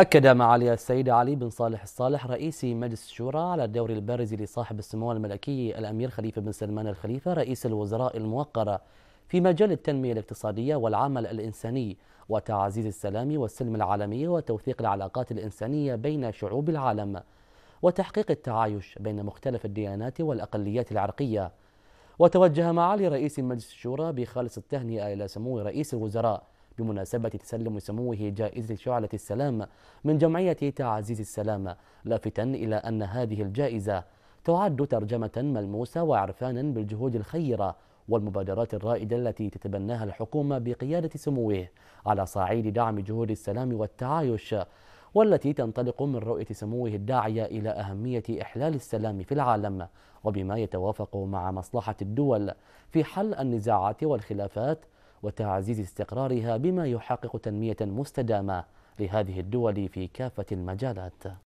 أكد معالي السيد علي بن صالح الصالح رئيس مجلس الشورى على الدور البارز لصاحب السمو الملكي الأمير خليفة بن سلمان الخليفة رئيس الوزراء الموقر في مجال التنمية الاقتصادية والعمل الإنساني وتعزيز السلام والسلم العالمي وتوثيق العلاقات الإنسانية بين شعوب العالم وتحقيق التعايش بين مختلف الديانات والأقليات العرقية وتوجه معالي رئيس مجلس الشورى بخالص التهنئة إلى سمو رئيس الوزراء بمناسبة تسلم سموه جائزة شعلة السلام من جمعية تعزيز السلام لافتا إلى أن هذه الجائزة تعد ترجمة ملموسة وعرفانا بالجهود الخيرة والمبادرات الرائدة التي تتبناها الحكومة بقيادة سموه على صعيد دعم جهود السلام والتعايش والتي تنطلق من رؤية سموه الداعية إلى أهمية إحلال السلام في العالم وبما يتوافق مع مصلحة الدول في حل النزاعات والخلافات وتعزيز استقرارها بما يحقق تنمية مستدامة لهذه الدول في كافة المجالات